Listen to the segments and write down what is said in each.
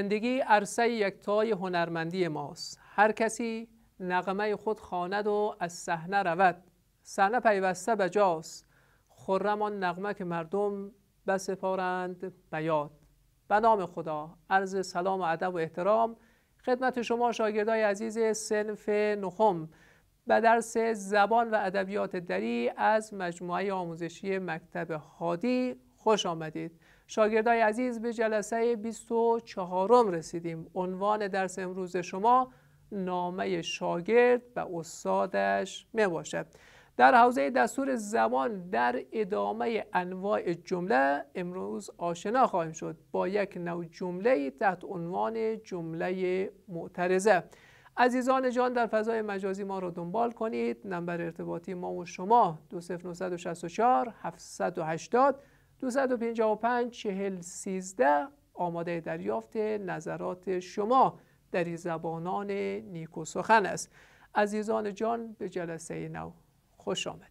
زندگی عرصه یکتای هنرمندی ماست هر کسی نغمه خود خواند و از صحنه رود صحنه پیوسته به جاست نغمه نقمه که مردم بسپارند بیاد یاد به نام خدا عرض سلام و ادب و احترام خدمت شما شاگردای عزیز سنف نخم به درس زبان و ادبیات دری از مجموعه آموزشی مکتب هادی خوش آمدید شاگردای عزیز به جلسه 24 رسیدیم عنوان درس امروز شما نامه شاگرد به استادش می باشد در حوزه دستور زبان در ادامه انواع جمله امروز آشنا خواهیم شد با یک نوع جمله تحت عنوان جمله معترضه عزیزان جان در فضای مجازی ما را دنبال کنید نمبر ارتباطی ما و شما 20964 780 255 چهل آماده دریافت نظرات شما در این زبانان نیکو سخن است عزیزان جان به جلسه نو خوش آمدید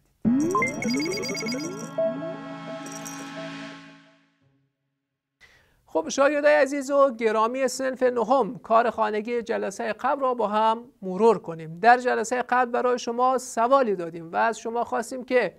خب شایده عزیز و گرامی سنف نهم کار خانگی جلسه قبل را با هم مرور کنیم در جلسه قبل برای شما سوالی دادیم و از شما خواستیم که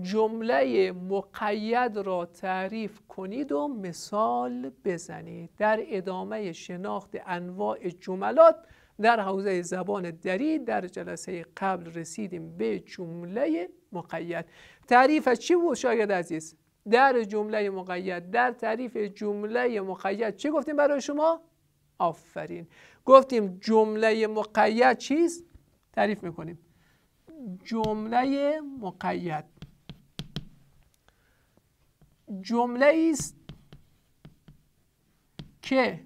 جمله مقید را تعریف کنید و مثال بزنید در ادامه شناخت انواع جملات در حوزه زبان دری در جلسه قبل رسیدیم به جمله مقید تعریف چی بود شاید عزیز در جمله مقید در تعریف جمله مقید چه گفتیم برای شما آفرین گفتیم جمله مقید چیست تعریف میکنیم جمله مقید جمله است که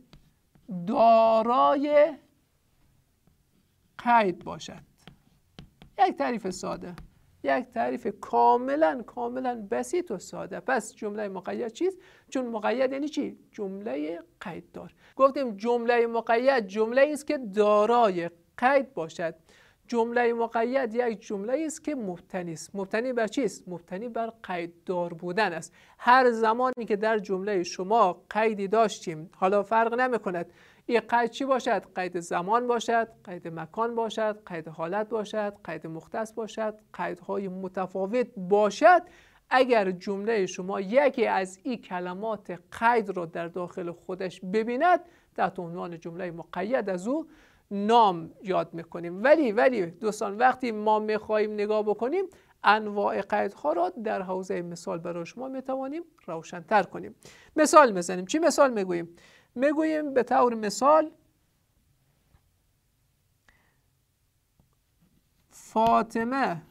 دارای قید باشد یک تعریف ساده یک تعریف کاملا کاملا بسیط و ساده پس جمله مقید چیست چون مقید یعنی چی جمله قید دار گفتیم جمله مقید جمله است که دارای قید باشد جمله مقید یک جمله است که مبتنی است مبتنی بر چیست مبتنی بر قید دار بودن است هر زمانی که در جمله شما قیدی داشتیم حالا فرق کند این قید چی باشد قید زمان باشد قید مکان باشد قید حالت باشد قید مختص باشد قیدهای متفاوت باشد اگر جمله شما یکی از این کلمات قید را در داخل خودش ببیند تحت عنوان جمله مقید از او نام یاد میکنیم ولی ولی دوستان وقتی ما میخواهیم نگاه بکنیم انواع قیدها را در حوزه مثال برای شما میتوانیم روشنتر کنیم مثال میزنیم چی مثال میگوییم میگوییم به طور مثال فاطمه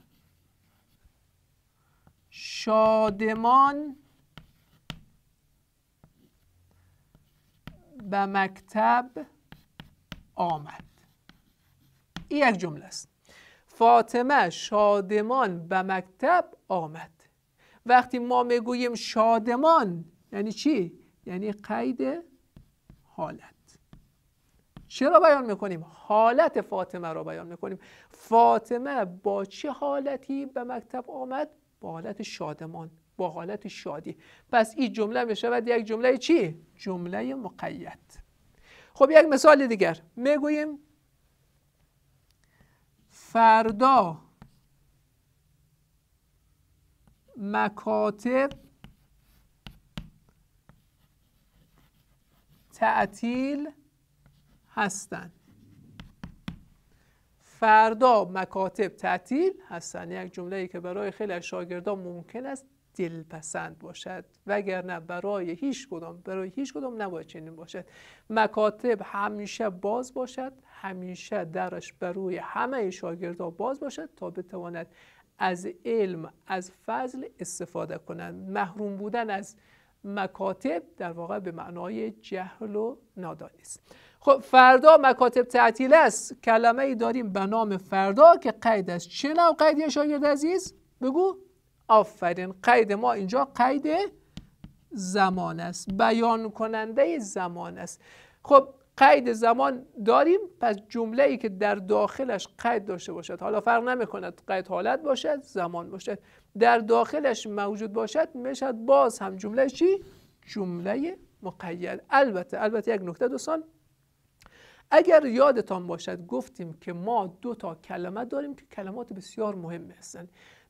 شادمان به مکتب آمد این یک جمله است فاطمه شادمان به مکتب آمد وقتی ما میگوییم شادمان یعنی چی؟ یعنی قید حالت چرا بیان میکنیم؟ حالت فاطمه را بیان میکنیم فاطمه با چه حالتی به مکتب آمد؟ با حالت شادمان با حالت شادی پس این جمله میشود یک جمله چی؟ جمله مقید خب یک مثال دیگر میگوییم فردا مکاتب تعطیل هستند فردا مکاتب تعطیل هستند. یک جمله ای که برای خیلی از شاگردان ممکن است دلپسند باشد وگرنه برای هیچ کدام برای هیچ کدام نباید چنین باشد مکاتب همیشه باز باشد همیشه درش روی همه ها باز باشد تا بتواند از علم از فضل استفاده کنند محروم بودن از مکاتب در واقع به معنای جهل و نادانی است خب فردا مکاتب تعطیل است کلمه ای داریم به نام فردا که قید است چه نوع قیدی شاگرد عزیز بگو آفرین قید ما اینجا قید زمان است بیان کننده زمان است خب قید زمان داریم پس جمله ای که در داخلش قید داشته باشد حالا فرق کند قید حالت باشد زمان باشد در داخلش موجود باشد میشد باز هم جمله چی جمله مقید البته البته یک نکته دوستان اگر یادتان باشد گفتیم که ما دو تا کلمه داریم که کلمات بسیار مهم هستند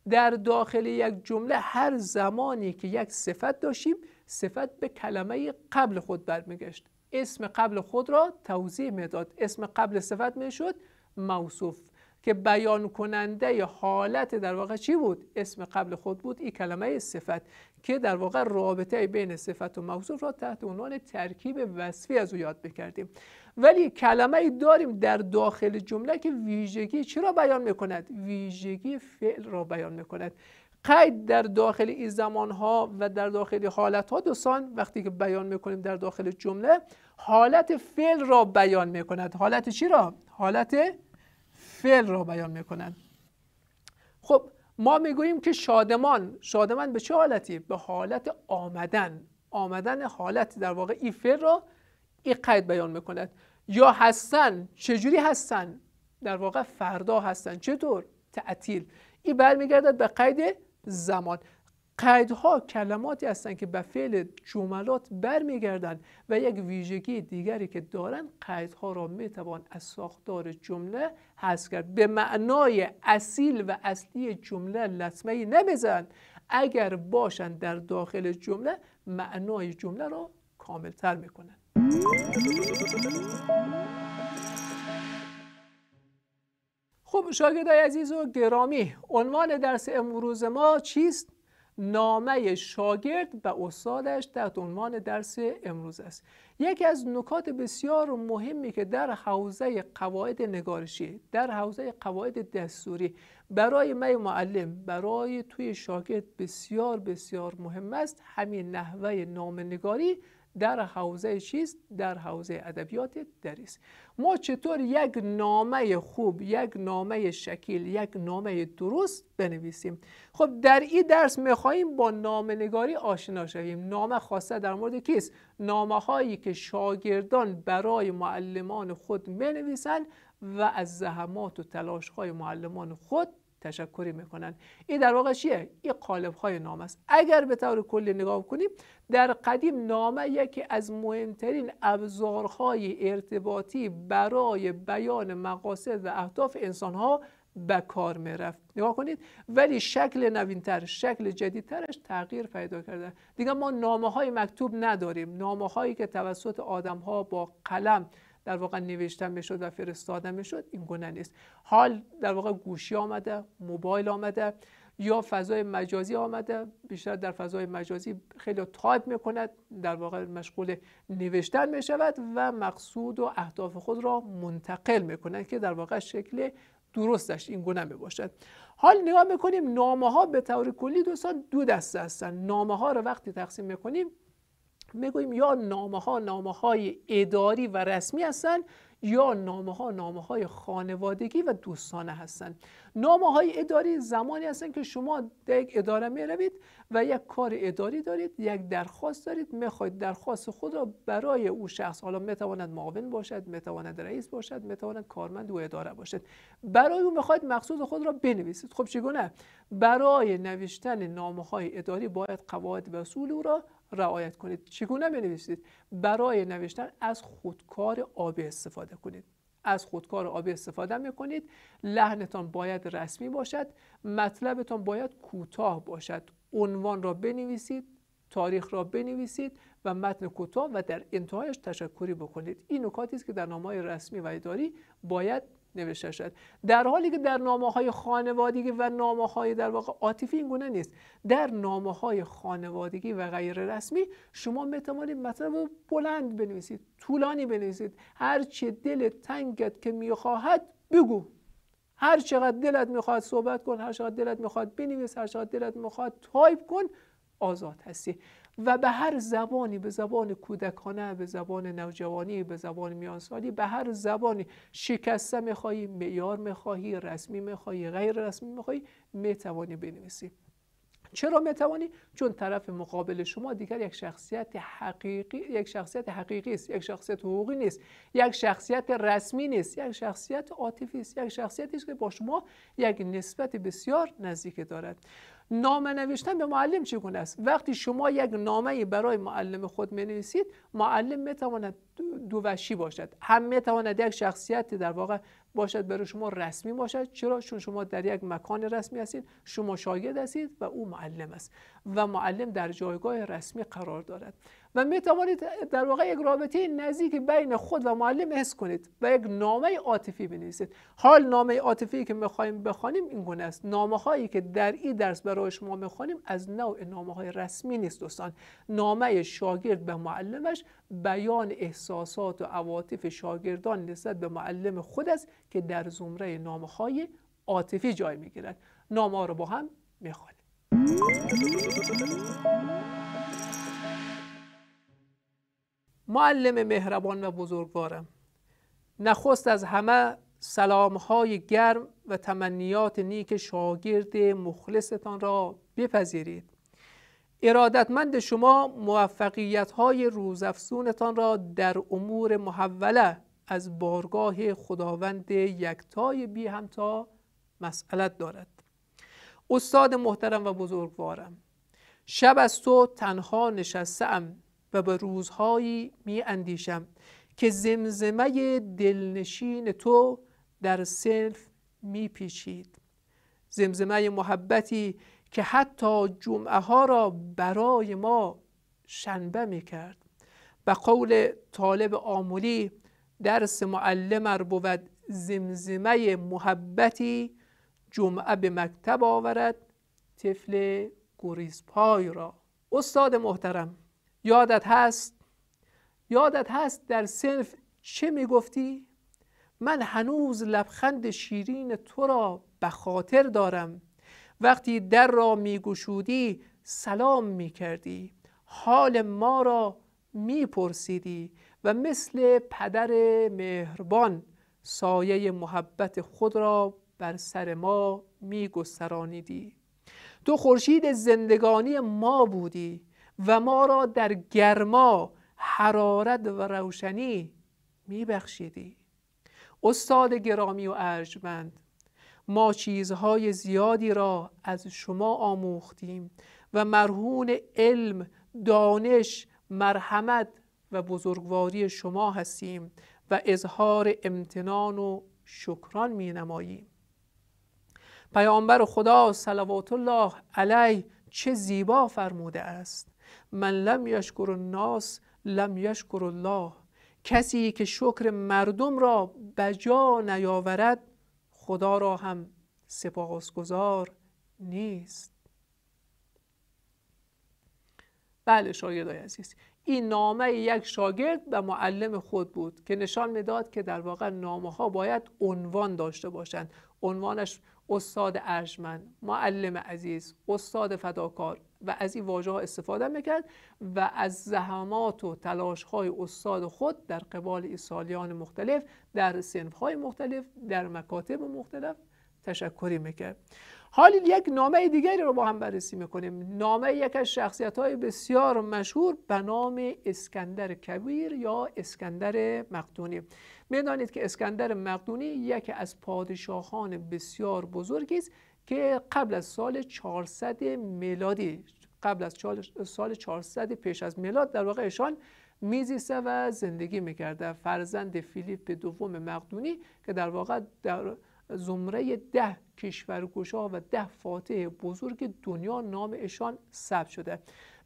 در داخل یک جمله هر زمانی که یک صفت داشتیم صفت به کلمه قبل خود برمیگشت اسم قبل خود را توضیح میداد اسم قبل صفت میشد موصوف که بیان کننده حالت در واقع چی بود اسم قبل خود بود این کلمه صفت که در واقع رابطه بین صفت و موصوف را تحت عنوان ترکیب وصفی از او یاد بکردیم ولی کلمه ای داریم در داخل جمله که ویژگی چرا بیان میکند ویژگی فعل را بیان میکند قید در داخل این زمان ها و در داخل حالت ها دوستان وقتی که بیان میکنیم در داخل جمله حالت فعل را بیان میکند حالت چی را حالت فعل را بیان میکنند خب ما میگوییم که شادمان شادمان به چه حالتی به حالت آمدن آمدن حالت در واقع این فعل را این قید بیان میکند یا هستن چجوری هستن در واقع فردا هستن چطور تعطیل این برمیگردد به قید زمان قیدها کلماتی هستند که به فعل جملات برمیگردند و یک ویژگی دیگری که دارند قیدها را میتوان از ساختار جمله حذف کرد به معنای اصیل و اصلی جمله لطمه نمیزن اگر باشند در داخل جمله معنای جمله را کاملتر میکنند خب شاگردای عزیز و گرامی عنوان درس امروز ما چیست نامه شاگرد به استادش تحت عنوان درس امروز است یکی از نکات بسیار مهمی که در حوزه قواعد نگارشی در حوزه قواعد دستوری برای من معلم برای توی شاگرد بسیار بسیار مهم است همین نحوه نگاری در حوزه چیست؟ در حوزه ادبیات دریست ما چطور یک نامه خوب، یک نامه شکیل، یک نامه درست بنویسیم؟ خب در این درس میخواییم با نگاری آشنا شویم نامه خاصه در مورد کیست؟ نامه هایی که شاگردان برای معلمان خود بنویسند و از زحمات و تلاش های معلمان خود تشکری میکنن این در واقع چیه این قالب های نام است اگر به طور کلی نگاه کنیم در قدیم نامه یکی از مهمترین ابزارهای ارتباطی برای بیان مقاصد و اهداف انسان ها به کار میرفت نگاه کنید ولی شکل نوینتر شکل جدیدترش تغییر پیدا کرده دیگه ما نامه های مکتوب نداریم نامه هایی که توسط آدم ها با قلم در واقع نوشتن شد و فرستادن شد این گونه نیست حال در واقع گوشی آمده موبایل آمده یا فضای مجازی آمده بیشتر در فضای مجازی خیلی تایپ میکند در واقع مشغول نوشتن میشود و مقصود و اهداف خود را منتقل میکند که در واقع شکل درستش این گونه می باشد حال نگاه میکنیم نامه ها به طور کلی دوستان دو دسته هستند نامه ها رو وقتی تقسیم میکنیم میگوییم یا نامه ها نامه های اداری و رسمی هستند یا نامه ها نامه های خانوادگی و دوستانه هستند نامه های اداری زمانی هستن که شما در یک اداره می روید و یک کار اداری دارید یک درخواست دارید میخواید درخواست خود را برای او شخص حالا میتواند معاون باشد میتواند رئیس باشد میتواند کارمند و اداره باشد برای او میخواید مقصود خود را بنویسید خب چگونه برای نوشتن نامه های اداری باید قواعد و اصول او را رعایت کنید چگونه بنویسید برای نوشتن از خودکار آبی استفاده کنید از خودکار آبی استفاده میکنید لحنتان باید رسمی باشد مطلبتان باید کوتاه باشد عنوان را بنویسید تاریخ را بنویسید و متن کوتاه و در انتهایش تشکری بکنید این نکاتی است که در نامه‌های رسمی و اداری باید نوشته شد در حالی که در نامه های خانوادگی و نامه های در واقع عاطفی این گونه نیست در نامه های خانوادگی و غیر رسمی شما میتوانید مطلب رو بلند بنویسید طولانی بنویسید هر چه دل تنگت که میخواهد بگو هر چقدر دلت میخواد صحبت کن هر چقدر دلت میخواد بنویس هر چقدر دلت میخواد تایپ کن آزاد هستی و به هر زبانی به زبان کودکانه به زبان نوجوانی به زبان میانسالی به هر زبانی شکسته میخواهی میار میخواهی رسمی میخواهی غیر رسمی میخواهی میتوانی بنویسی چرا میتوانی چون طرف مقابل شما دیگر یک شخصیت حقیقی یک شخصیت حقیقی است یک شخصیت حقوقی نیست یک شخصیت رسمی نیست یک شخصیت عاطفی است یک شخصیتی است که با شما یک نسبت بسیار نزدیک دارد نامه نوشتن به معلم چگونه است وقتی شما یک نامه برای معلم خود مینویسید معلم میتواند دو وشی باشد هم میتواند یک شخصیت در واقع باشد برای شما رسمی باشد چرا چون شما در یک مکان رسمی هستید شما شاگرد هستید و او معلم است و معلم در جایگاه رسمی قرار دارد و می توانید در واقع یک رابطه نزدیک بین خود و معلم حس کنید و یک نامه عاطفی بنویسید حال نامه عاطفی که خواهیم بخوانیم این گونه است نامه هایی که در این درس برای شما خوانیم از نوع نامه های رسمی نیست دوستان نامه شاگرد به معلمش بیان احساسات و عواطف شاگردان نسبت به معلم خود است که در زمره نامه های عاطفی جای می گیرد. نامه رو با هم می معلم مهربان و بزرگوارم نخست از همه سلام های گرم و تمنیات نیک شاگرد مخلصتان را بپذیرید ارادتمند شما موفقیت های روزافزونتان را در امور محوله از بارگاه خداوند یکتای بی همتا مسئلت دارد استاد محترم و بزرگوارم شب از تو تنها نشستم و به روزهایی می اندیشم که زمزمه دلنشین تو در سلف می پیچید زمزمه محبتی که حتی جمعه ها را برای ما شنبه می کرد و قول طالب آمولی درس معلم ار بود زمزمه محبتی جمعه به مکتب آورد طفل گریزپای را استاد محترم یادت هست یادت هست در صنف چه می گفتی؟ من هنوز لبخند شیرین تو را به خاطر دارم وقتی در را می گشودی سلام می کردی حال ما را پرسیدی و مثل پدر مهربان سایه محبت خود را بر سر ما می گسترانیدی تو خورشید زندگانی ما بودی و ما را در گرما حرارت و روشنی می بخشیدی استاد گرامی و ارجمند ما چیزهای زیادی را از شما آموختیم و مرهون علم دانش مرحمت و بزرگواری شما هستیم و اظهار امتنان و شکران می نماییم پیامبر خدا صلوات الله علیه چه زیبا فرموده است من لم یشکر الناس لم یشکر الله کسی که شکر مردم را بجا نیاورد خدا را هم سپاسگزار نیست بله شاگردای عزیز این نامه یک شاگرد به معلم خود بود که نشان میداد که در واقع نامه ها باید عنوان داشته باشند عنوانش استاد ارجمند معلم عزیز استاد فداکار و از این واژه ها استفاده میکرد و از زحمات و تلاش های استاد خود در قبال ایسالیان مختلف در سنف های مختلف در مکاتب مختلف تشکری میکرد حالی یک نامه دیگری رو با هم بررسی میکنیم نامه یک از شخصیت های بسیار مشهور به نام اسکندر کبیر یا اسکندر مقدونی میدانید که اسکندر مقدونی یکی از پادشاهان بسیار بزرگی است که قبل از سال 400 میلادی قبل از سال 400 پیش از میلاد در واقع ایشان میزیسته و زندگی میکرده فرزند فیلیپ دوم مقدونی که در واقع در زمره ده کشورگشا و ده فاتح بزرگ دنیا نام اشان ثبت شده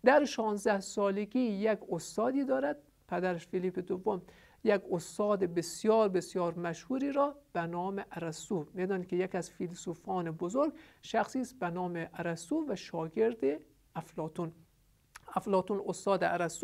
در 16 سالگی یک استادی دارد پدرش فیلیپ دوم یک استاد بسیار بسیار مشهوری را به نام ارسطو میدانید که یک از فیلسوفان بزرگ شخصی است به نام ارسطو و شاگرد افلاتون افلاتون استاد است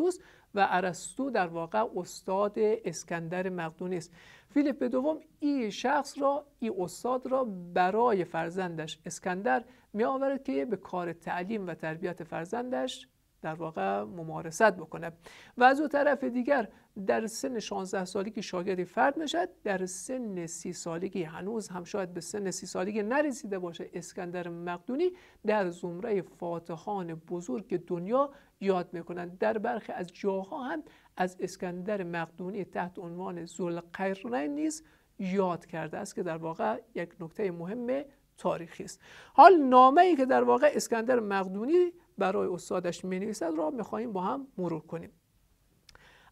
و ارسطو در واقع استاد اسکندر مقدونی است فیلیپ دوم این شخص را این استاد را برای فرزندش اسکندر می آورد که به کار تعلیم و تربیت فرزندش در واقع ممارست بکنه و از او طرف دیگر در سن 16 سالگی شاگردی فرد میشد در سن 30 سالگی هنوز هم شاید به سن 30 سالگی نرسیده باشه اسکندر مقدونی در زمره فاتحان بزرگ دنیا یاد میکنند در برخی از جاها هم از اسکندر مقدونی تحت عنوان ذوالقرنین نیز یاد کرده است که در واقع یک نکته مهم تاریخی است حال نامه ای که در واقع اسکندر مقدونی برای استادش می نویسد را خواهیم با هم مرور کنیم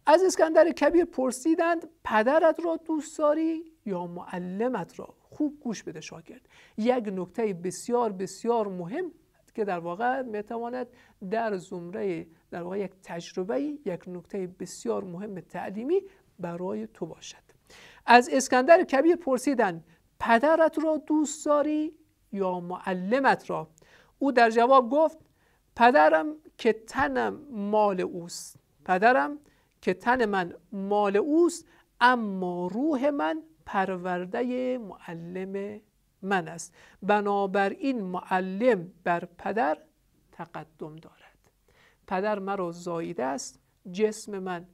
از اسکندر کبیر پرسیدند پدرت را دوست داری یا معلمت را خوب گوش بده شاگرد یک نکته بسیار بسیار مهم که در واقع میتواند در زمره در واقع یک تجربه یک نکته بسیار مهم تعلیمی برای تو باشد از اسکندر کبیر پرسیدند پدرت را دوست داری یا معلمت را او در جواب گفت پدرم که تنم مال اوست پدرم که تن من مال اوست اما روح من پرورده معلم من است بنابراین معلم بر پدر تقدم دارد پدر مرا زاییده است جسم من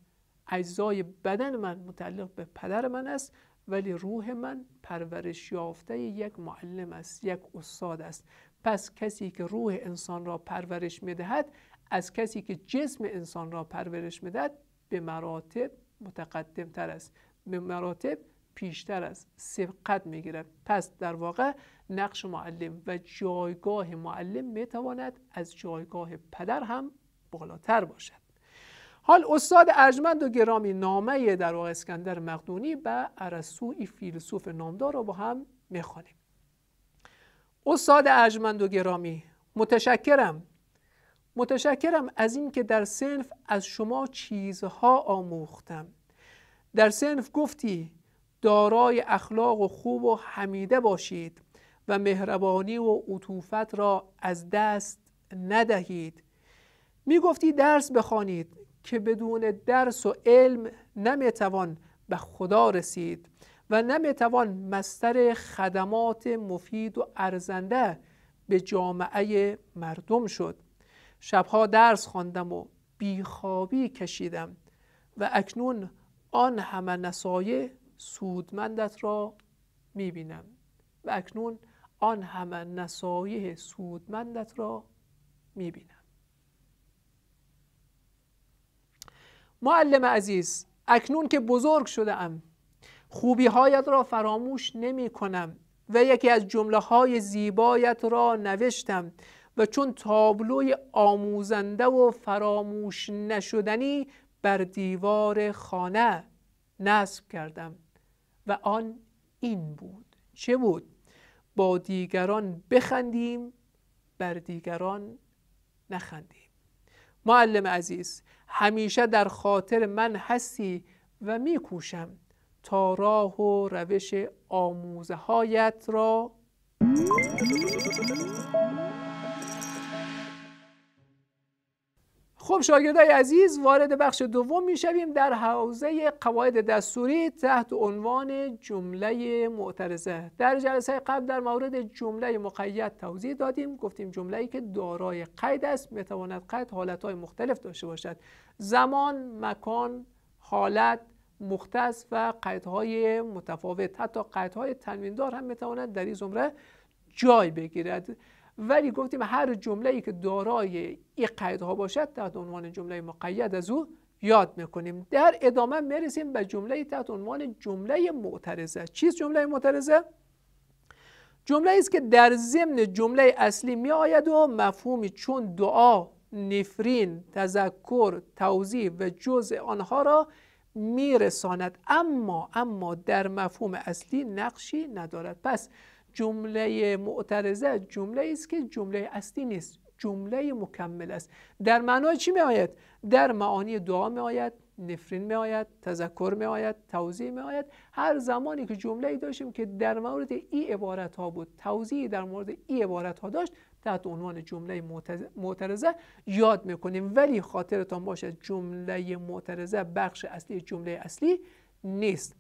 اجزای بدن من متعلق به پدر من است ولی روح من پرورش یافته یک معلم است یک استاد است پس کسی که روح انسان را پرورش میدهد از کسی که جسم انسان را پرورش میدهد به مراتب متقدم تر است به مراتب پیشتر است سبقت میگیرد پس در واقع نقش معلم و جایگاه معلم میتواند از جایگاه پدر هم بالاتر باشد حال استاد ارجمند و گرامی نامه در واقع اسکندر مقدونی به عرسوی فیلسوف نامدار را با هم میخوانیم استاد ارجمند و گرامی متشکرم متشکرم از اینکه در سنف از شما چیزها آموختم در سنف گفتی دارای اخلاق و خوب و حمیده باشید و مهربانی و عطوفت را از دست ندهید می گفتی درس بخوانید که بدون درس و علم نمیتوان به خدا رسید و نمیتوان مستر خدمات مفید و ارزنده به جامعه مردم شد شبها درس خواندم و بیخوابی کشیدم و اکنون آن همه نسایه سودمندت را میبینم و اکنون آن همه نصایح سودمندت را میبینم معلم عزیز اکنون که بزرگ شده ام خوبی هایت را فراموش نمی کنم و یکی از جمله های زیبایت را نوشتم و چون تابلوی آموزنده و فراموش نشدنی بر دیوار خانه نصب کردم و آن این بود چه بود؟ با دیگران بخندیم بر دیگران نخندیم معلم عزیز همیشه در خاطر من هستی و میکوشم تا راه و روش آموزه هایت را خب شاگردای عزیز وارد بخش دوم میشویم در حوزه قواعد دستوری تحت عنوان جمله معترضه در جلسه قبل در مورد جمله مقید توضیح دادیم گفتیم جمله که دارای قید است میتواند قید حالتهای مختلف داشته باشد زمان مکان حالت مختص و قیدهای متفاوت حتی قیدهای تنویندار هم میتواند در این زمره جای بگیرد ولی گفتیم هر جمله ای که دارای این قیدها باشد تحت عنوان جمله مقید از او یاد میکنیم در ادامه میرسیم به جمله تحت عنوان جمله معترضه چیز جمله معترضه جمله است که در ضمن جمله اصلی می آید و مفهومی چون دعا نفرین تذکر توضیح و جزء آنها را میرساند اما اما در مفهوم اصلی نقشی ندارد پس جمله معترضه جمله است که جمله اصلی نیست جمله مکمل است در معنای چی می آید در معانی دعا می آید نفرین می آید تذکر می آید توضیح می آید هر زمانی که جمله ای داشتیم که در مورد ای عبارت ها بود توضیح در مورد ای عبارت ها داشت تحت عنوان جمله معترضه یاد میکنیم ولی خاطرتان باشد جمله معترضه بخش اصلی جمله اصلی نیست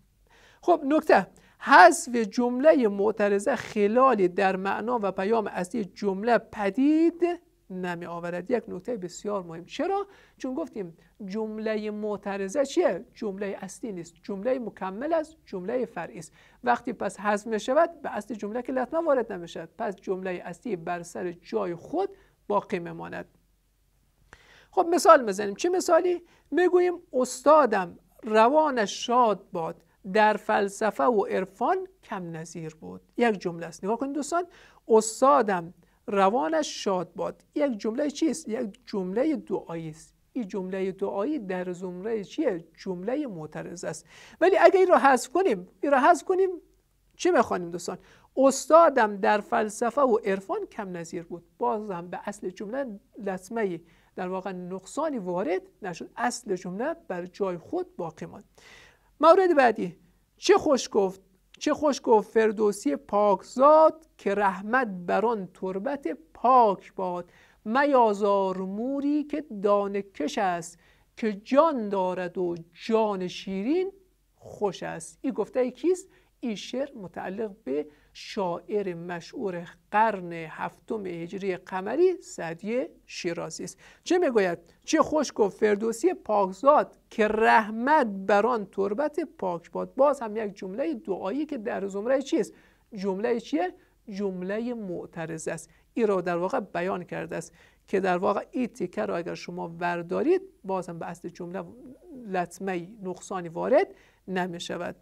خب نکته حذف جمله معترضه خلالی در معنا و پیام اصلی جمله پدید نمی آورد یک نکته بسیار مهم چرا چون گفتیم جمله معترضه چیه جمله اصلی نیست جمله مکمل است، جمله فرعی است وقتی پس حذف شود به اصل جمله که لطمه وارد نمیشد پس جمله اصلی بر سر جای خود باقی ماند خب مثال بزنیم چه مثالی میگوییم استادم روان شاد باد در فلسفه و عرفان کم نظیر بود یک جمله است نگاه کنید دوستان استادم روانش شاد باد یک جمله چیست یک جمله دعایی است این جمله دعایی در زمره چیه جمله معترض است ولی اگه این را حذف کنیم این را حذف کنیم چه میخوانیم دوستان استادم در فلسفه و عرفان کم نظیر بود باز هم به اصل جمله لطمه در واقع نقصانی وارد نشد اصل جمله بر جای خود باقی ماند مورد بعدی چه خوش گفت چه خوش گفت فردوسی پاکزاد که رحمت بر آن تربت پاک باد میازار موری که دانه کش است که جان دارد و جان شیرین خوش است این گفته ای کیست این شعر متعلق به شاعر مشهور قرن هفتم هجری قمری سعدی شیرازی است چه میگوید چه خوش گفت فردوسی پاکزاد که رحمت بر آن تربت پاک باد باز هم یک جمله دعایی که در زمره چیست جمله چیه جمله معترض است این را در واقع بیان کرده است که در واقع این تیکه را اگر شما وردارید باز هم به اصل جمله لطمه نقصانی وارد نمی شود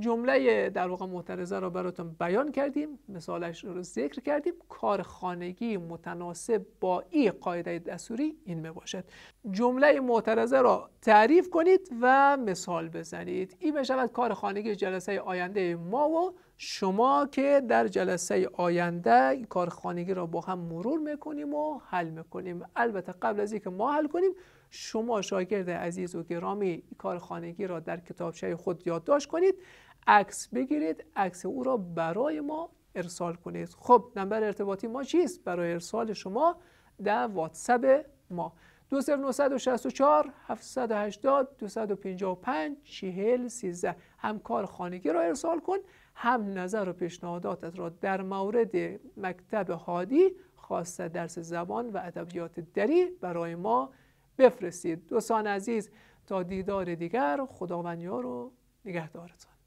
جمله در واقع معترضه را براتون بیان کردیم مثالش رو ذکر کردیم کار خانگی متناسب با ای قاعده دستوری این می باشد جمله معترضه را تعریف کنید و مثال بزنید این می شود کار خانگی جلسه آینده ما و شما که در جلسه آینده کار خانگی را با هم مرور میکنیم و حل میکنیم البته قبل از اینکه ما حل کنیم شما شاگرد عزیز و گرامی کار خانگی را در کتابچه خود یادداشت کنید عکس بگیرید عکس او را برای ما ارسال کنید خب نمبر ارتباطی ما چیست برای ارسال شما در واتساپ ما 2964 780 255 40 هم کار خانگی را ارسال کن هم نظر و پیشنهاداتت را در مورد مکتب هادی خاصه درس زبان و ادبیات دری برای ما بفرستید دوستان عزیز تا دیدار دیگر خداوند یار و نگهدارتان